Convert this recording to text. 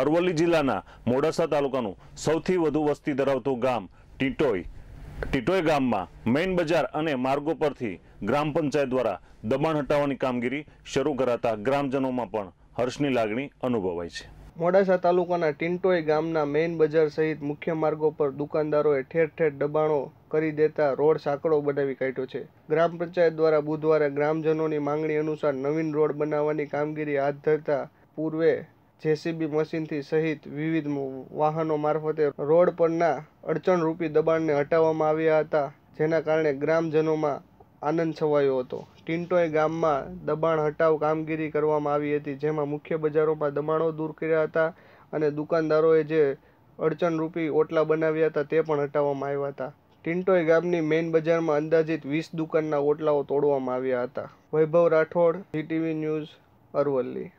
અરવલ્લી જિલ્લાના મોડાસા તાલુકાનું સૌથી વધુ વસ્તી ધરાવતું ગામ ટીટોઈ ટીટોઈ ગામમાં મેઇન બજાર અને માર્ગો પરથી ગ્રામ પંચાયત દ્વારા દબાણ હટાવવાની કામગીરી શરૂ કરાતા ગ્રામજનોમાં પણ હર્ષની લાગણી અનુભવાય છે મોડાસા તાલુકાના ટિન્ટોઈ ગામના મેઇન બજાર સહિત મુખ્ય માર્ગો પર દુકાનદારોએ ઠેર ઠેર દબાણો કરી દેતા રોડ સાંકડો બનાવી કાઢ્યો છે ગ્રામ પંચાયત દ્વારા બુધવારે ગ્રામજનોની માંગણી અનુસાર નવીન રોડ બનાવવાની કામગીરી હાથ ધરતા પૂર્વે જેસીબી મશીનથી સહિત વિવિધ વાહનો મારફતે રોડ પરના અડચણરૂપી દબાણને હટાવવામાં આવ્યા હતા જેના કારણે ગ્રામજનોમાં આનંદ છવાયો હતો ટિન્ટોય ગામમાં દબાણ હટાવ કામગીરી કરવામાં આવી હતી જેમાં મુખ્ય બજારોમાં દબાણો દૂર કર્યા હતા અને દુકાનદારોએ જે અડચણરૂપી ઓટલા બનાવ્યા હતા તે પણ હટાવવામાં આવ્યા હતા ટિન્ટોય ગામની મેઇન બજારમાં અંદાજિત વીસ દુકાનના ઓટલાઓ તોડવામાં આવ્યા હતા વૈભવ રાઠોડ જીટીવી ન્યૂઝ અરવલ્લી